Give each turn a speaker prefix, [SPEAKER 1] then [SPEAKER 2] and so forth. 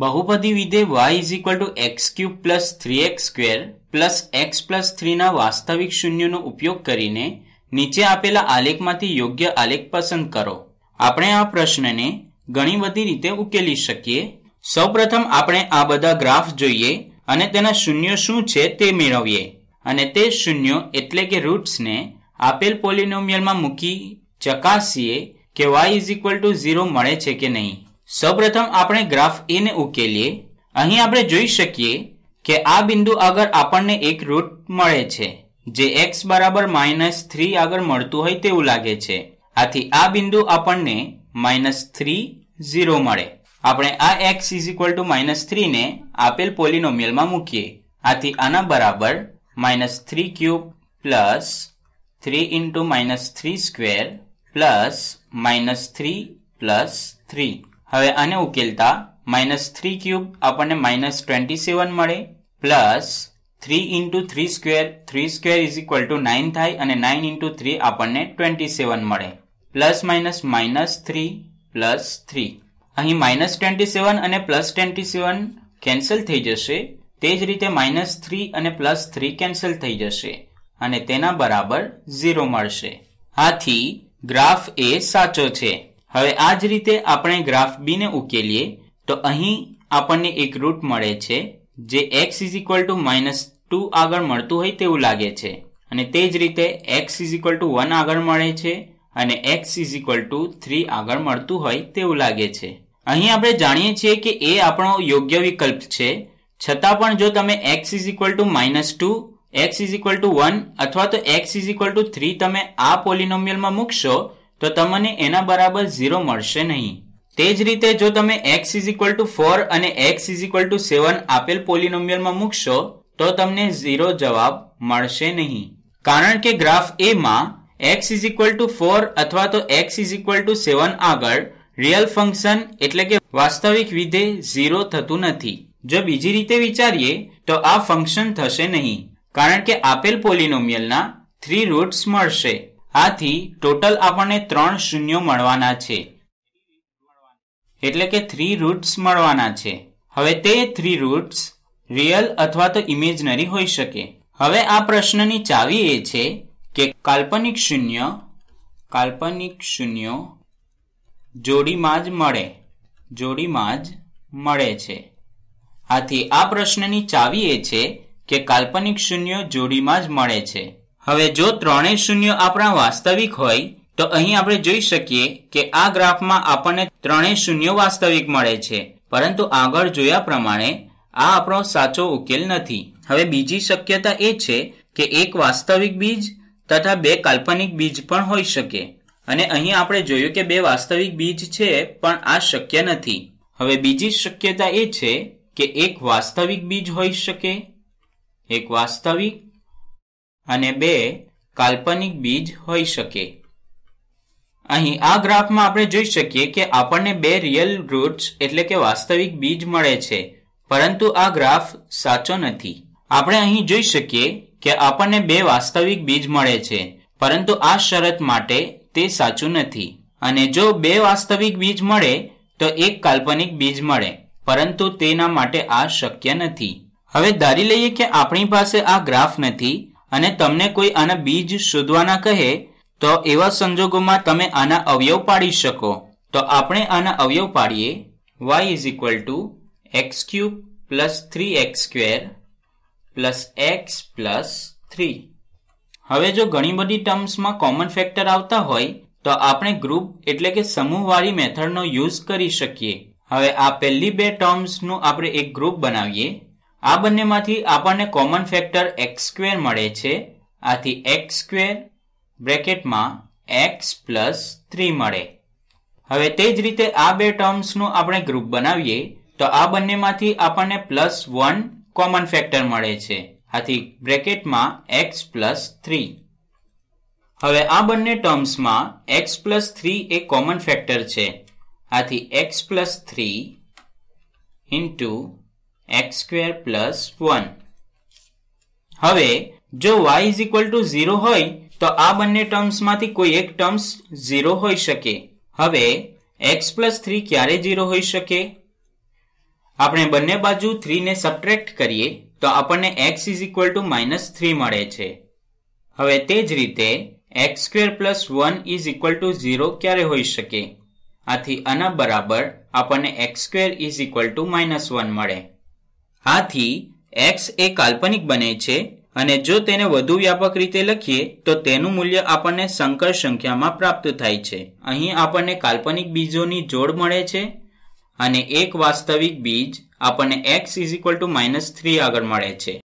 [SPEAKER 1] બહુપદી વિધે Y is equal to x cube plus three x square plus x plus થ્રીના વાસ્તવિક શૂન્યનો ઉપયોગ કરીને નીચે આપેલા આલેખમાંથી યોગ્ય આલેખ પસંદ કરો આપણે આ પ્રશ્નને ઘણી બધી રીતે ઉકેલી શકીએ સૌપ્રથમ આપણે આ બધા ગ્રાફ જોઈએ અને તેના શૂન્ય શું છે તે મેળવીએ અને તે શૂન્ય એટલે કે રૂટ્સને આપેલ પોલિનોમિયલમાં મૂકી ચકાસીએ કે y is equal to zero મળે છે કે નહીં સૌપ્રથમ આપણે ગ્રાફ એ ને ઉકેલીએ અહીં આપણે જોઈ શકીએ કે આ બિંદુ આગળ આપણને એક રૂટ મળે છે જે એક્સ બરાબર માઇનસ થ્રી આગળ મળતું હોય તેવું લાગે છે આથી આ બિંદુ આપણને માઇનસ થ્રી ઝીરો મળે આપણે આ x is equal to minus થ્રીને આપેલ પોલિનોમિયલમાં મૂકીએ આથી આના બરાબર minus three cube plus three into minus three square plus minus three plus three હવે આને ઉકેલતા માઇનસ થ્રી ક્યુબ આપણને માઇનસ ટ્વેન્ટી સેવન મળે plus three into three square three square is equal to nine થાય અને nine into three આપણને twenty seven મળે plus minus minus three plus three અહીં માઇનસ ટ્વેન્ટી સેવન અને પ્લસ ટ્વેન્ટી સેવન કેન્સલ થઈ જશે તે જ રીતે માઇનસ થ્રી અને પ્લસ થ્રી કેન્સલ થઈ જશે અને તેના બરાબર ઝીરો મળશે આથી ગ્રાફ એ સાચો છે હવે આ જ રીતે આપણે ગ્રાફ બીને ઉકેલીએ તો અહીં આપણને એક રૂટ મળે છે જે x is equal to minus two આગળ મળતું હોય તેવું લાગે છે અને તે જ રીતે x is equal to one આગળ મળે છે અને x is equal to three આગળ મળતું હોય તેવું લાગે છે અહીં આપણે જાણીએ છીએ કે એ આપણો યોગ્ય વિકલ્પ છે છતાં પણ જો તમે x is equal to minus two x is equal to one અથવા તો x is equal to three તમે આ પોલિનોમિયલમાં મૂકશો તો તમને એના બરાબર ઝીરો મળશે નહીં તે જ રીતે જો તમે x is equal to four અને x is equal to seven આપેલ પોલિનોમિયલમાં મૂકશો તો તમને ઝીરો જવાબ મળશે નહીં કારણ કે ગ્રાફ એમાં x is equal to four અથવા તો x is equal to seven આગળ રિયલ ફંક્શન એટલે કે વાસ્તવિક વિધેય ઝીરો થતું નથી જો બીજી રીતે વિચારીએ તો આ ફંક્શન થશે નહીં કારણ કે આપેલ પોલિનોમિયલના થ્રી રૂટ્સ મળશે આથી ટોટલ આપણને ત્રણ શૂન્યો મળવાના છે એટલે કે થ્રી રૂટ્સ મળવાના છે હવે તે થ્રી રૂટ્સ રિયલ અથવા તો ઇમેજનરી હોઈ શકે હવે આ પ્રશ્નની ચાવી એ છે કે કાલ્પનિક શૂન્ય કાલ્પનિક શૂન્યો જોડીમાં જ મળે જોડીમાં જ મળે છે આથી આ પ્રશ્નની ચાવી એ છે કે કાલ્પનિક શૂન્યો જોડીમાં જ મળે છે હવે જો ત્રણેય શૂન્ય આપણા વાસ્તવિક હોય તો અહીં આપણે જોઈ શકીએ કે આ ગ્રાફમાં આપણને ત્રણેય શૂન્ય વાસ્તવિક મળે છે પરંતુ આગળ જોયા પ્રમાણે આ આપણો સાચો ઉકેલ નથી હવે બીજી શક્યતા એ છે કે એક વાસ્તવિક બીજ તથા બે કાલ્પનિક બીજ પણ હોઈ શકે અને અહીં આપણે જોયું કે બે વાસ્તવિક બીજ છે પણ આ શક્ય નથી હવે બીજી શક્યતા એ છે કે એક વાસ્તવિક બીજ હોઈ શકે એક વાસ્તવિક અને બે કાલ્પનિક બીજ હોઈ શકે અહીં આ ગ્રાફમાં આપણે જોઈ શકીએ કે આપણને બે રિયલ રૂટ્સ એટલે કે વાસ્તવિક બીજ મળે છે પરંતુ આ ગ્રાફ સાચો નથી આપણે અહીં જોઈ શકીએ કે આપણને બે વાસ્તવિક બીજ મળે છે પરંતુ આ શરત માટે તે સાચું નથી અને જો બે વાસ્તવિક બીજ મળે તો એક કાલ્પનિક બીજ મળે પરંતુ તેના માટે આ શક્ય નથી હવે ધારી લઈએ કે આપણી પાસે આ ગ્રાફ નથી અને તમને કોઈ આના બીજ શોધવાના કહે તો એવા સંજોગોમાં તમે આના અવયવ પાડી શકો તો આપણે આના અવયવ પાડીએ y is equal to x cube plus three x square plus x plus three હવે જો ઘણી બધી ટર્મ્સમાં કોમન ફેક્ટર આવતા હોય તો આપણે ગ્રુપ એટલે કે સમૂહવાળી મેથડનો યુઝ કરી શકીએ હવે આ પહેલી બે ટર્મ્સનું આપણે એક ગ્રુપ બનાવીએ આ બંનેમાંથી આપણને કોમન ફેક્ટર એક્સ સ્ક્વેર મળે છે આથી એક્સ સ્ક્વેર બ્રેકેટમાં એક્સ પ્લસ થ્રી મળે હવે તે જ રીતે આ બે ટર્મ્સનું આપણે ગ્રુપ બનાવીએ તો આ બંનેમાંથી આપણને પ્લસ વન કોમન ફેક્ટર મળે છે આથી બ્રેકેટમાં એક્સ પ્લસ થ્રી હવે આ બંને ટર્મ્સમાં એક્સ પ્લસ થ્રી એ કોમન ફેક્ટર છે આથી x plus three into x square plus one હવે જો y is equal to zero હોય તો આ બંને ટર્મ્સમાંથી કોઈ એક ટર્મ્સ ઝીરો હોઈ શકે હવે એક્સ પ્લસ થ્રી ક્યારે ઝીરો હોઈ શકે આપણે બંને બાજુ થ્રીને સબટ્રેક્ટ કરીએ તો આપણને x is equal to minus three મળે છે હવે તે જ રીતે x square plus one is equal to zero ક્યારે હોઈ શકે આથી આના બરાબર આપણને x square is equal to minus one મળે આથી એક્સ એ કાલ્પનિક બને છે અને જો તેને વધુ વ્યાપક રીતે લખીએ તો તેનું મૂલ્ય આપણને સંકર સંખ્યામાં પ્રાપ્ત થાય છે અહીં આપણને કાલ્પનિક બીજોની જોડ મળે છે અને એક વાસ્તવિક બીજ આપણને x is equal to minus three આગળ મળે છે